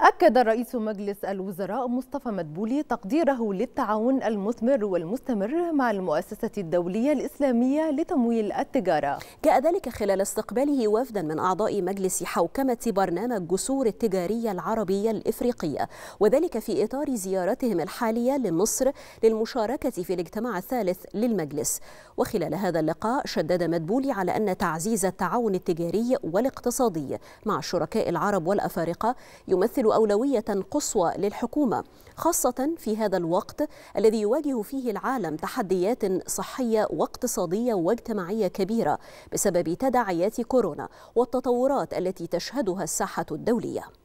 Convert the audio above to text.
أكد رئيس مجلس الوزراء مصطفى مدبولي تقديره للتعاون المثمر والمستمر مع المؤسسة الدولية الإسلامية لتمويل التجارة جاء ذلك خلال استقباله وفدا من أعضاء مجلس حوكمة برنامج جسور التجارية العربية الإفريقية وذلك في إطار زيارتهم الحالية لمصر للمشاركة في الاجتماع الثالث للمجلس وخلال هذا اللقاء شدد مدبولي على أن تعزيز التعاون التجاري والاقتصادي مع الشركاء العرب والأفارقة يمثل تمثل أولوية قصوى للحكومة خاصة في هذا الوقت الذي يواجه فيه العالم تحديات صحية واقتصادية واجتماعية كبيرة بسبب تداعيات كورونا والتطورات التي تشهدها الساحة الدولية